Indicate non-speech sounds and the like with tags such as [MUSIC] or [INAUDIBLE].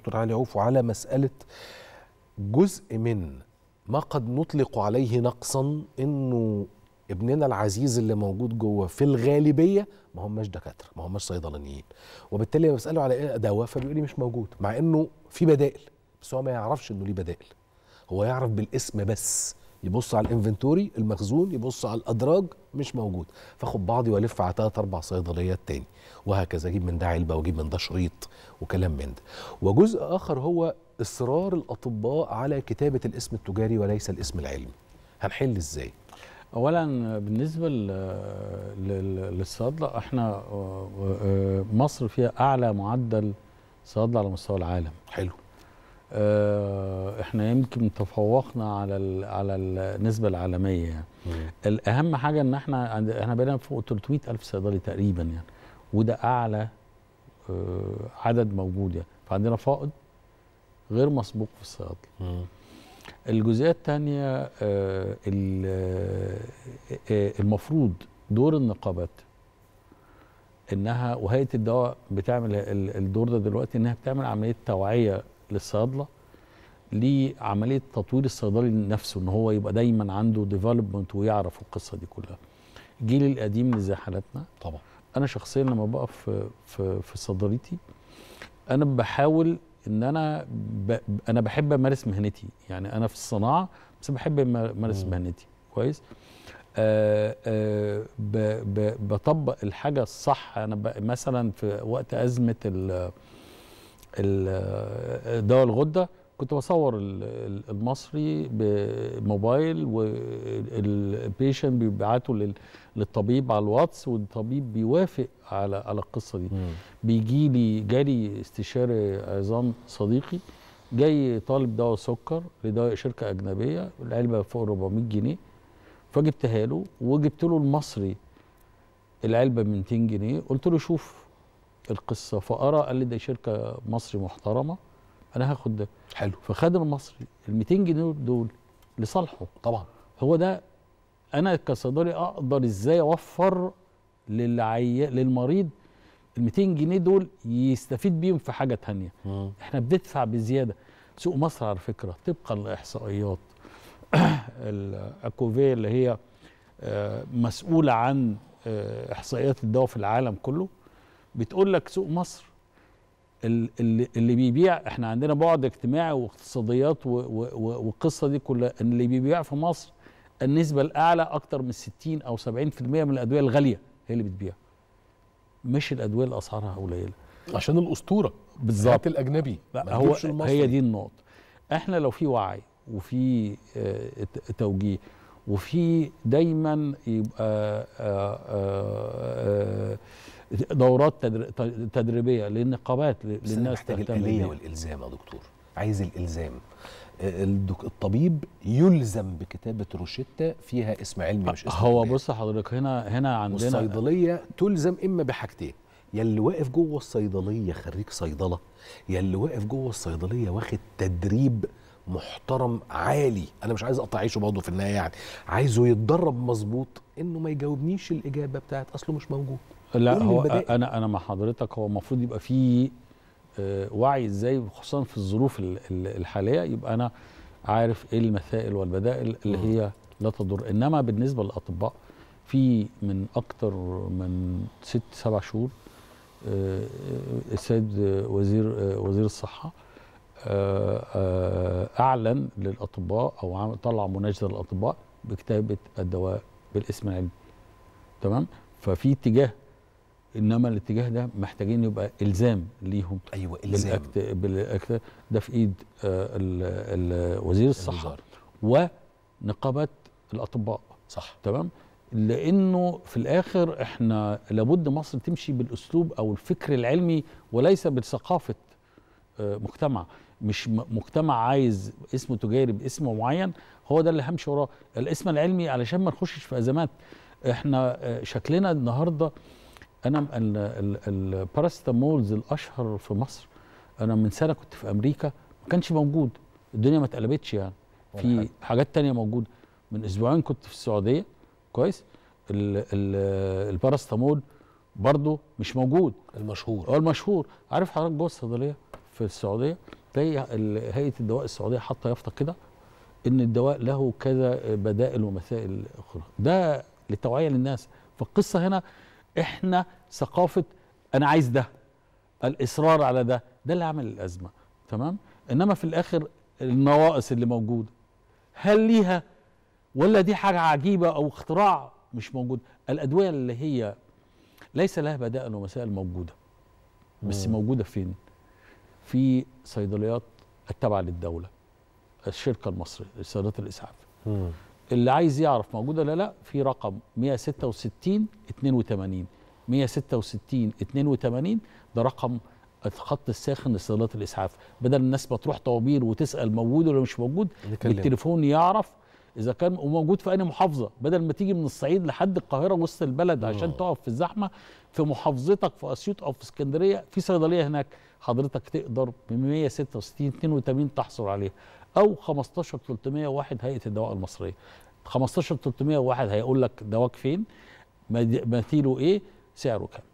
دكتور علي عوف على مساله جزء من ما قد نطلق عليه نقصا انه ابننا العزيز اللي موجود جوه في الغالبيه ما هماش دكاتره ما هماش صيدلانيين وبالتالي لما بساله على ايه دواء فبيقول لي مش موجود مع انه في بدائل بس هو ما يعرفش انه ليه بدائل هو يعرف بالاسم بس يبص على الانفنتوري المخزون يبص على الادراج مش موجود فاخد بعضي والف على ثلاث اربع صيدليات تاني وهكذا اجيب من ده علبه واجيب من ده شريط وكلام من ده وجزء اخر هو اصرار الاطباء على كتابه الاسم التجاري وليس الاسم العلمي هنحل ازاي اولا بالنسبه للصيدله احنا آه، آه، مصر فيها اعلى معدل صيدله على مستوى العالم حلو آه، احنا يمكن تفوقنا على ال على النسبه العالميه يعني مم. الاهم حاجه ان احنا عند احنا بقينا فوق 300 الف صيدلي تقريبا يعني وده اعلى آه، عدد موجود يعني فعندنا فائض غير مسبوق في الصيادله الجزئيه الثانيه آه، المفروض دور النقابات انها وهيئه الدواء بتعمل الدور ده دلوقتي انها بتعمل عمليه توعيه للصيادله لعمليه تطوير الصيدلي نفسه ان هو يبقى دايما عنده ديفلوبمنت ويعرف القصه دي كلها. الجيل القديم اللي زي حالتنا طبعا انا شخصيا لما بقف في في, في صيدليتي انا بحاول ان انا ب... انا بحب امارس مهنتي يعني انا في الصناعه بس بحب امارس مهنتي كويس آآ آآ ب... ب... بطبق الحاجه الصح انا ب... مثلا في وقت ازمه ال... دواء الغده كنت بصور المصري بموبايل والبيشن بيبعته للطبيب على الواتس والطبيب بيوافق على على القصه دي بيجي لي جالي استشاري عظام صديقي جاي طالب دواء سكر لدواء شركه اجنبيه العلبه فوق 400 جنيه فجبتها له وجبت له المصري العلبه ب 200 جنيه قلت له شوف القصه فارى قال لي ده شركه مصري محترمه انا هاخد ده حلو فخد المصري ال 200 جنيه دول لصالحه طبعا هو ده انا كصيدلي اقدر ازاي اوفر للعي... للمريض ال 200 جنيه دول يستفيد بيهم في حاجه ثانيه احنا بندفع بزياده سوق مصر على فكره طبقا لاحصائيات [CLEARS THROAT] الاكوفي اللي هي آه، مسؤوله عن آه، احصائيات الدواء في العالم كله بتقول لك سوق مصر اللي, اللي بيبيع احنا عندنا بعد اجتماعي واقتصاديات والقصه دي كلها ان اللي بيبيع في مصر النسبه الاعلى اكتر من 60 او 70% من الادويه الغاليه هي اللي بتبيع مش الادويه اللي اسعارها قليله عشان الاسطوره بالظبط الاجنبي هو هي دي النقطه احنا لو في وعي وفي آه، توجيه وفي دايما يبقى آه، آه، دورات تدريبيه للنقابات للناس محتاج الاليه والالزام يا دكتور عايز الالزام آه، الطبيب يلزم بكتابه روشته فيها اسم علمي مش اسم هو بص حضرتك هنا هنا عندنا الصيدليه تلزم اما بحاجتين يا اللي واقف جوه الصيدليه خريج صيدله يا اللي واقف جوه الصيدليه واخد تدريب محترم عالي انا مش عايز اقطع عيشه برضه في النهايه يعني عايزه يتدرب مظبوط انه ما يجاوبنيش الاجابه بتاعت اصله مش موجود لا هو البدائل. انا انا مع حضرتك هو المفروض يبقى في آه، وعي ازاي خصوصا في الظروف الحاليه يبقى انا عارف ايه المسائل والبدائل اللي هي لا تضر انما بالنسبه للاطباء في من اكتر من ست سبع شهور آه، السيد وزير آه، وزير الصحه اعلن للاطباء او طلع مناشده للاطباء بكتابه الدواء بالاسم العلمي تمام ففي اتجاه انما الاتجاه ده محتاجين يبقى الزام ليهم ايوه الزام بالأكت... بالأكت... ده في ايد آه، ال... ال... وزير الصحه ونقابه الاطباء صح تمام لانه في الاخر احنا لابد مصر تمشي بالاسلوب او الفكر العلمي وليس بثقافه آه، مجتمع مش مجتمع عايز اسمه تجاري باسم معين هو ده اللي همشي وراه الاسم العلمي علشان ما نخشش في ازمات احنا آه، شكلنا النهارده انا الباراستامولز الاشهر في مصر انا من سنه كنت في امريكا ما كانش موجود الدنيا ما اتقلبتش يعني في حاجات تانية موجوده من اسبوعين كنت في السعوديه كويس الباراستامول برضه مش موجود المشهور هو اه المشهور عارف حضرتك جوه الصيدليه في السعوديه تلاقي هيئه الدواء السعوديه حاطه يافطه كده ان الدواء له كذا بدائل ومسائل اخرى ده للتوعيه للناس فالقصه هنا احنا ثقافه انا عايز ده الاصرار على ده ده اللي عمل الازمه تمام انما في الاخر النواقص اللي موجوده هل ليها ولا دي حاجه عجيبه او اختراع مش موجود الادويه اللي هي ليس لها بدائل ومسائل موجوده بس مم. موجوده فين في صيدليات التابعه للدوله الشركه المصريه صيدليات الاسعاف اللي عايز يعرف موجود ولا لا في رقم 166 82 166 82 ده رقم الخط الساخن لصيدلات الاسعاف بدل الناس ما تروح طوابير وتسال موجود ولا مش موجود بالتليفون يعرف اذا كان وموجود في اي محافظه بدل ما تيجي من الصعيد لحد القاهره وسط البلد عشان آه. تقف في الزحمه في محافظتك في اسيوط او في اسكندريه في صيدليه هناك حضرتك تقدر ب 166 82 تحصل عليها او 15 301 هيئه الدواء المصريه 15 301 هيقول لك دواك فين مثيله ايه سعره كام